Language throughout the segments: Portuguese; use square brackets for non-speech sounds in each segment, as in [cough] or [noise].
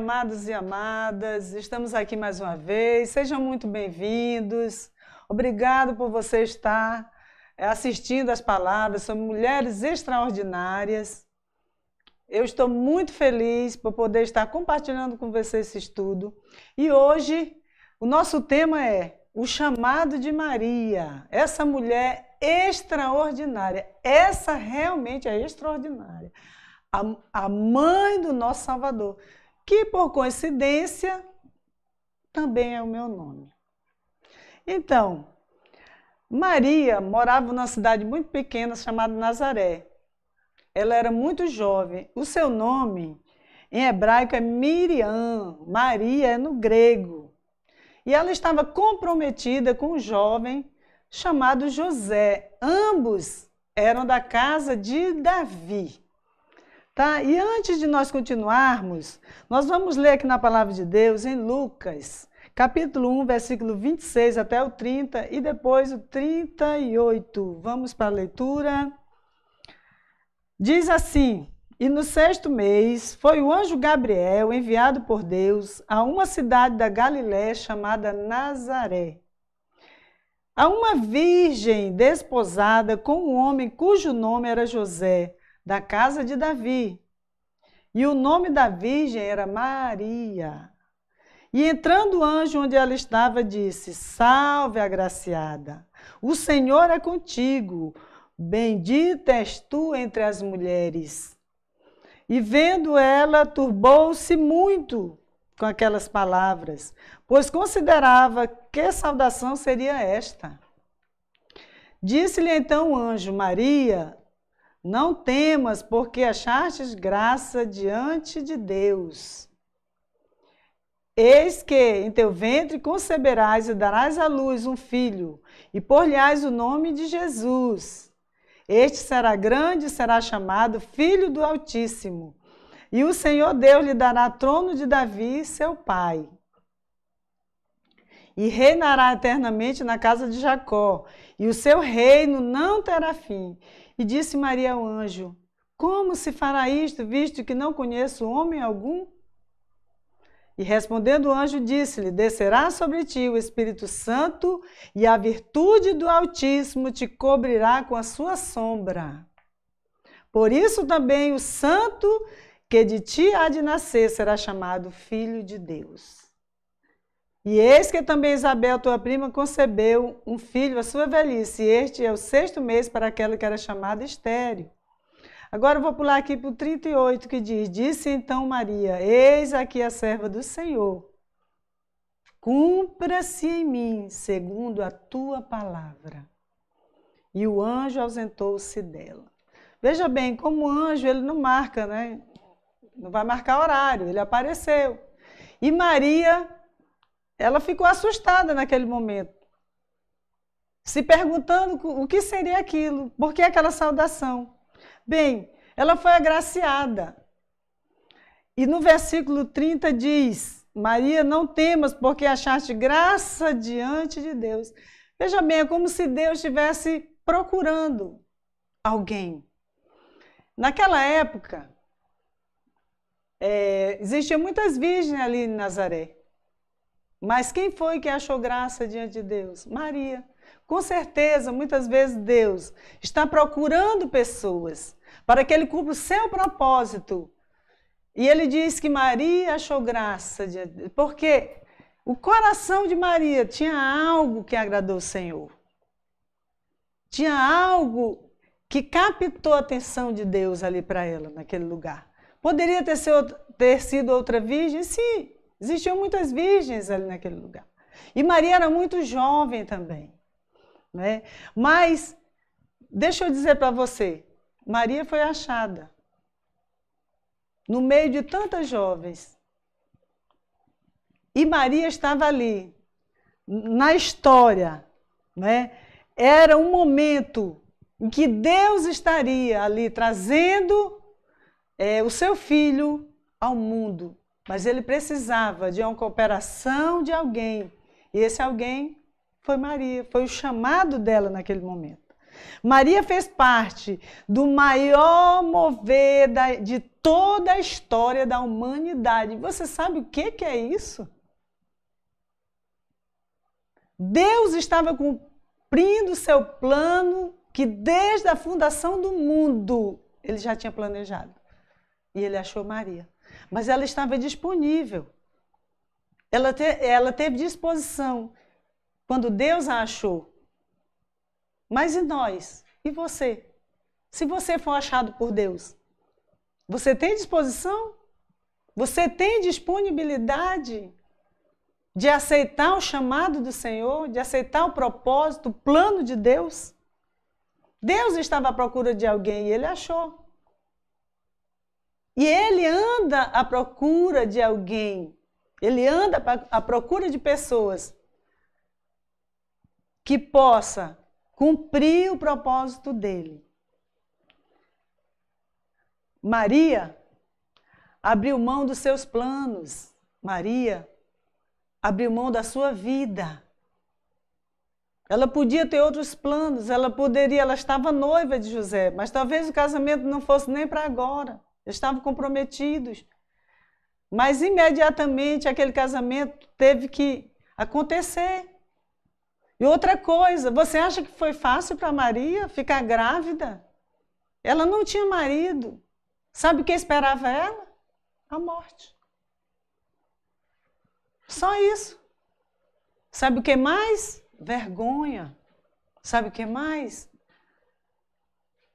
amados e amadas, estamos aqui mais uma vez. Sejam muito bem-vindos. Obrigado por você estar eh, assistindo as palavras são mulheres extraordinárias. Eu estou muito feliz por poder estar compartilhando com você esse estudo. E hoje o nosso tema é o chamado de Maria, essa mulher extraordinária. Essa realmente é extraordinária. A, a, mãe do nosso Salvador que por coincidência também é o meu nome. Então, Maria morava numa cidade muito pequena chamada Nazaré. Ela era muito jovem. O seu nome em hebraico é Miriam, Maria é no grego. E ela estava comprometida com um jovem chamado José. Ambos eram da casa de Davi. Tá? E antes de nós continuarmos, nós vamos ler aqui na palavra de Deus em Lucas, capítulo 1, versículo 26 até o 30 e depois o 38. Vamos para a leitura. Diz assim: E no sexto mês foi o anjo Gabriel enviado por Deus a uma cidade da Galiléia chamada Nazaré. A uma virgem desposada com um homem cujo nome era José da casa de Davi. E o nome da virgem era Maria. E entrando o anjo onde ela estava, disse: Salve, agraciada, o Senhor é contigo, bendita és tu entre as mulheres. E vendo ela, turbou-se muito com aquelas palavras, pois considerava que saudação seria esta. Disse-lhe então o anjo: Maria, não temas, porque achastes graça diante de Deus. Eis que em teu ventre conceberás e darás à luz um filho, e por-lhe-ás o nome de Jesus. Este será grande e será chamado Filho do Altíssimo. E o Senhor Deus lhe dará trono de Davi, seu pai. E reinará eternamente na casa de Jacó, e o seu reino não terá fim. E disse Maria ao anjo: Como se fará isto, visto que não conheço homem algum? E respondendo o anjo, disse-lhe: Descerá sobre ti o Espírito Santo, e a virtude do Altíssimo te cobrirá com a sua sombra. Por isso também o santo que de ti há de nascer será chamado Filho de Deus. E eis que também Isabel, tua prima, concebeu um filho à sua velhice. E este é o sexto mês para aquela que era chamada estéreo. Agora eu vou pular aqui para o 38, que diz: Disse então Maria: Eis aqui a serva do Senhor. Cumpra-se em mim, segundo a tua palavra. E o anjo ausentou-se dela. Veja bem, como anjo, ele não marca, né? Não vai marcar horário, ele apareceu. E Maria ela ficou assustada naquele momento, se perguntando o que seria aquilo, por que aquela saudação. Bem, ela foi agraciada. E no versículo 30 diz: Maria, não temas, porque achaste graça diante de Deus. Veja bem, é como se Deus estivesse procurando alguém. Naquela época, é, existiam muitas virgens ali em Nazaré. Mas quem foi que achou graça diante de Deus? Maria. Com certeza, muitas vezes Deus está procurando pessoas para que ele cumpra o seu propósito. E ele diz que Maria achou graça, de... porque o coração de Maria tinha algo que agradou o Senhor. Tinha algo que captou a atenção de Deus ali para ela, naquele lugar. Poderia ter, ter sido outra virgem? Sim, Existiam muitas virgens ali naquele lugar. E Maria era muito jovem também. Né? Mas, deixa eu dizer para você: Maria foi achada no meio de tantas jovens. E Maria estava ali, na história. Né? Era um momento em que Deus estaria ali trazendo é, o seu filho ao mundo mas ele precisava de uma cooperação de alguém. E esse alguém foi Maria, foi o chamado dela naquele momento. Maria fez parte do maior mover de toda a história da humanidade. Você sabe o que, que é isso? Deus estava cumprindo seu plano que desde a fundação do mundo ele já tinha planejado. E ele achou Maria mas ela estava disponível. Ela, te, ela teve disposição quando Deus a achou. Mas e nós? E você? Se você for achado por Deus, você tem disposição? Você tem disponibilidade de aceitar o chamado do Senhor, de aceitar o propósito, o plano de Deus? Deus estava à procura de alguém e ele achou. E ele anda à procura de alguém, ele anda à procura de pessoas que possa cumprir o propósito dele. Maria abriu mão dos seus planos. Maria abriu mão da sua vida. Ela podia ter outros planos, ela poderia, ela estava noiva de José, mas talvez o casamento não fosse nem para agora estavam comprometidos. Mas imediatamente aquele casamento teve que acontecer. E outra coisa, você acha que foi fácil para Maria ficar grávida? Ela não tinha marido. Sabe o que esperava ela? A morte. Só isso. Sabe o que mais? Vergonha. Sabe o que mais?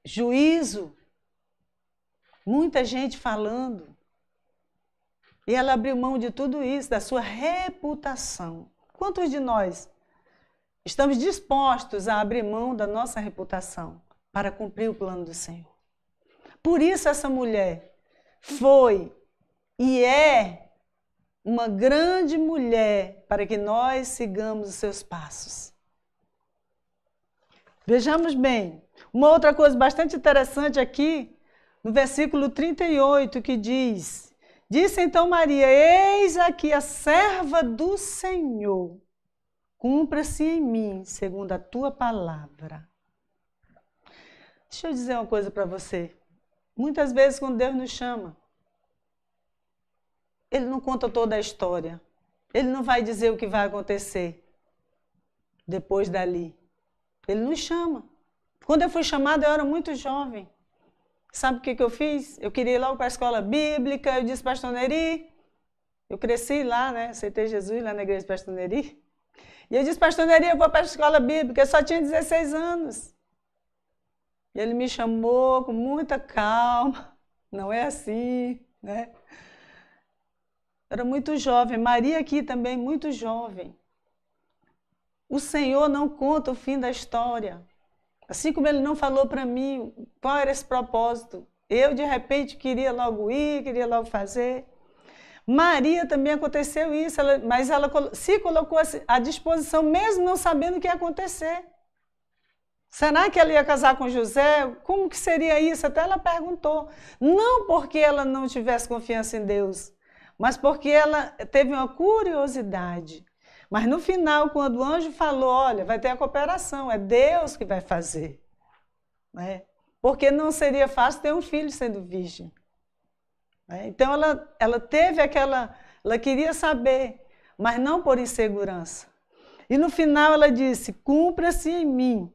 Juízo. Muita gente falando. E ela abriu mão de tudo isso, da sua reputação. Quantos de nós estamos dispostos a abrir mão da nossa reputação para cumprir o plano do Senhor? Por isso essa mulher foi e é uma grande mulher para que nós sigamos os seus passos. Vejamos bem, uma outra coisa bastante interessante aqui no versículo 38, que diz: Disse então Maria: Eis aqui a serva do Senhor, cumpra-se em mim, segundo a tua palavra. Deixa eu dizer uma coisa para você. Muitas vezes, quando Deus nos chama, Ele não conta toda a história. Ele não vai dizer o que vai acontecer depois dali. Ele nos chama. Quando eu fui chamada, eu era muito jovem. Sabe o que, que eu fiz? Eu queria ir logo para a escola bíblica, eu disse, pastor Neri, eu cresci lá, né? Aceitei Jesus lá na igreja de pastor Neri. E eu disse, pastor Neri, eu vou para a escola bíblica, eu só tinha 16 anos. E ele me chamou com muita calma, não é assim, né? Era muito jovem, Maria aqui também muito jovem. O Senhor não conta o fim da história. Assim como ele não falou para mim qual era esse propósito. Eu, de repente, queria logo ir, queria logo fazer. Maria também aconteceu isso, ela, mas ela se colocou assim, à disposição, mesmo não sabendo o que ia acontecer. Será que ela ia casar com José? Como que seria isso? Até ela perguntou. Não porque ela não tivesse confiança em Deus, mas porque ela teve uma curiosidade. Mas no final, quando o anjo falou, olha, vai ter a cooperação, é Deus que vai fazer. Né? Porque não seria fácil ter um filho sendo virgem. Né? Então ela, ela teve aquela. Ela queria saber, mas não por insegurança. E no final ela disse: Cumpra-se em mim.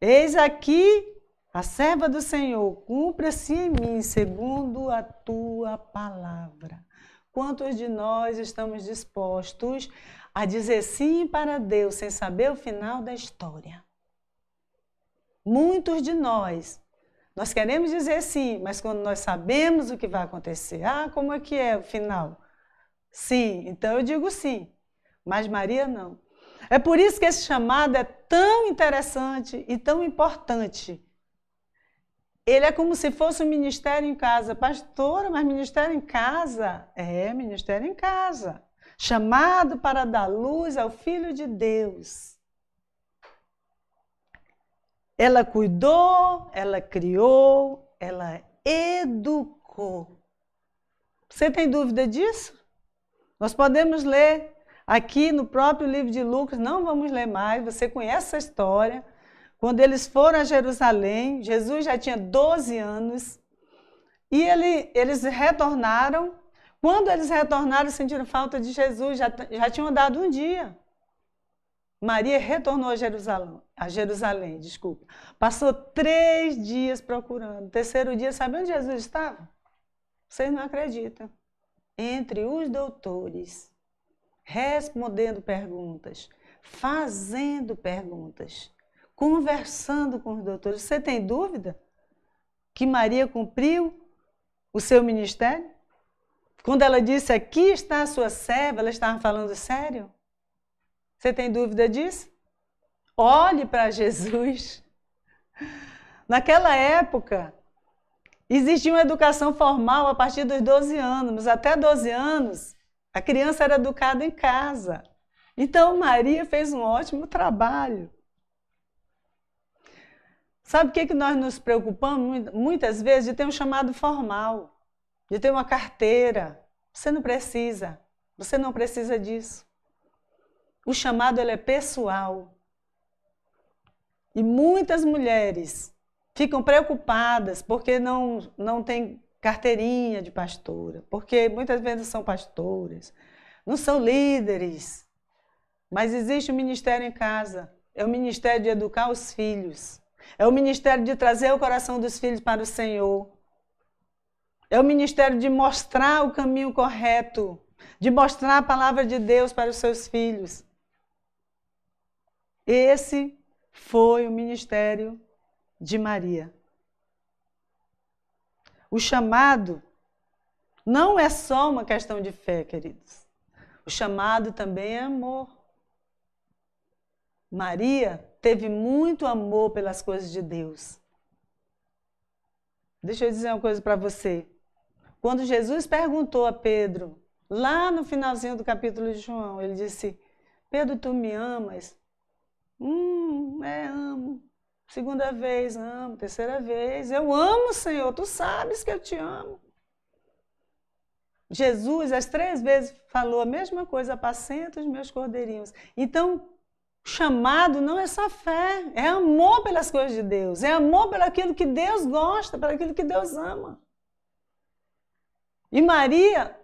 Eis aqui a serva do Senhor, cumpra-se em mim segundo a tua palavra. Quantos de nós estamos dispostos a dizer sim para Deus sem saber o final da história? Muitos de nós, nós queremos dizer sim, mas quando nós sabemos o que vai acontecer, ah, como é que é o final? Sim, então eu digo sim, mas Maria não. É por isso que esse chamado é tão interessante e tão importante, ele é como se fosse um ministério em casa. Pastora, mas ministério em casa? É, ministério em casa. Chamado para dar luz ao Filho de Deus. Ela cuidou, ela criou, ela educou. Você tem dúvida disso? Nós podemos ler aqui no próprio livro de Lucas, não vamos ler mais, você conhece a história. Quando eles foram a Jerusalém, Jesus já tinha 12 anos e ele, eles retornaram. Quando eles retornaram, sentiram falta de Jesus, já, já tinham dado um dia. Maria retornou a Jerusalém, a Jerusalém, desculpa. Passou três dias procurando. Terceiro dia, sabe onde Jesus estava? Vocês não acreditam. Entre os doutores, respondendo perguntas, fazendo perguntas conversando com os doutores. Você tem dúvida que Maria cumpriu o seu ministério? Quando ela disse, aqui está a sua serva, ela estava falando sério? Você tem dúvida disso? Olhe para Jesus. [laughs] Naquela época, existia uma educação formal a partir dos 12 anos. mas Até 12 anos, a criança era educada em casa. Então, Maria fez um ótimo trabalho. Sabe o que, é que nós nos preocupamos muitas vezes? De ter um chamado formal, de ter uma carteira. Você não precisa. Você não precisa disso. O chamado ele é pessoal. E muitas mulheres ficam preocupadas porque não, não tem carteirinha de pastora, porque muitas vezes são pastoras, não são líderes. Mas existe o um ministério em casa, é o ministério de educar os filhos. É o ministério de trazer o coração dos filhos para o Senhor. É o ministério de mostrar o caminho correto, de mostrar a palavra de Deus para os seus filhos. Esse foi o ministério de Maria. O chamado não é só uma questão de fé, queridos. O chamado também é amor. Maria teve muito amor pelas coisas de Deus. Deixa eu dizer uma coisa para você. Quando Jesus perguntou a Pedro, lá no finalzinho do capítulo de João, ele disse: Pedro, tu me amas? Hum, é, amo. Segunda vez, amo. Terceira vez, eu amo, Senhor. Tu sabes que eu te amo. Jesus, as três vezes, falou a mesma coisa: apacenta os meus cordeirinhos. Então, o chamado não é só fé, é amor pelas coisas de Deus, é amor pelo aquilo que Deus gosta, pelo aquilo que Deus ama. E Maria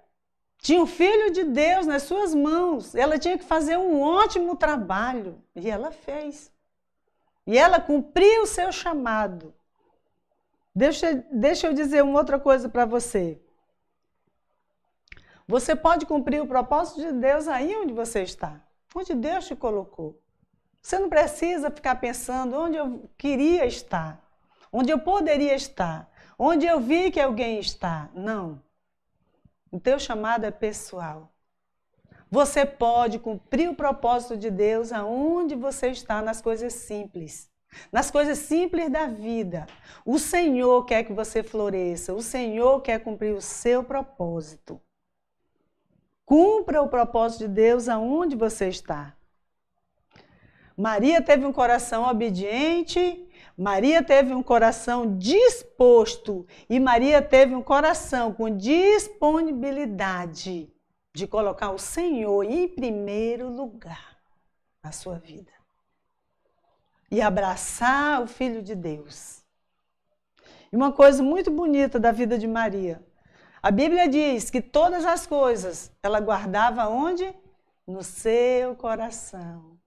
tinha o filho de Deus nas suas mãos, ela tinha que fazer um ótimo trabalho e ela fez. E ela cumpriu o seu chamado. Deixa, deixa eu dizer uma outra coisa para você. Você pode cumprir o propósito de Deus aí onde você está, onde Deus te colocou. Você não precisa ficar pensando onde eu queria estar, onde eu poderia estar, onde eu vi que alguém está. Não. O teu chamado é pessoal. Você pode cumprir o propósito de Deus aonde você está, nas coisas simples. Nas coisas simples da vida. O Senhor quer que você floresça, o Senhor quer cumprir o seu propósito. Cumpra o propósito de Deus aonde você está. Maria teve um coração obediente, Maria teve um coração disposto e Maria teve um coração com disponibilidade de colocar o Senhor em primeiro lugar na sua vida e abraçar o Filho de Deus. E uma coisa muito bonita da vida de Maria. A Bíblia diz que todas as coisas ela guardava onde? No seu coração.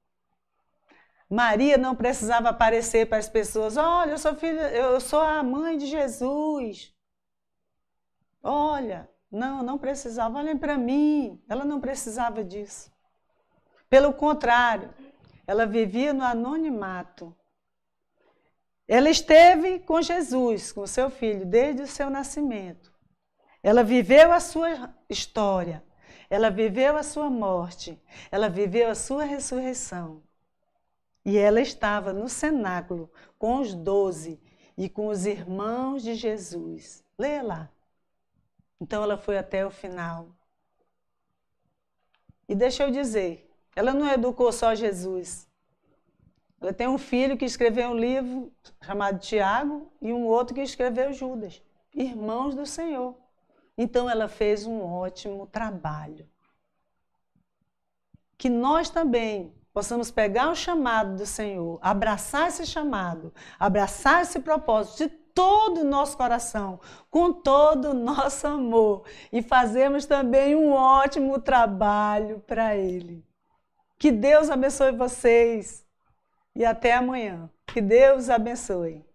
Maria não precisava aparecer para as pessoas: olha, eu sou filha, eu sou a mãe de Jesus. Olha, não, não precisava. Olhem para mim. Ela não precisava disso. Pelo contrário, ela vivia no anonimato. Ela esteve com Jesus, com seu filho, desde o seu nascimento. Ela viveu a sua história. Ela viveu a sua morte. Ela viveu a sua ressurreição. E ela estava no cenáculo com os doze e com os irmãos de Jesus. Leia lá. Então ela foi até o final. E deixa eu dizer, ela não educou só Jesus. Ela tem um filho que escreveu um livro chamado Tiago e um outro que escreveu Judas, irmãos do Senhor. Então ela fez um ótimo trabalho. Que nós também possamos pegar o chamado do Senhor, abraçar esse chamado, abraçar esse propósito de todo o nosso coração, com todo o nosso amor e fazermos também um ótimo trabalho para Ele. Que Deus abençoe vocês e até amanhã. Que Deus abençoe.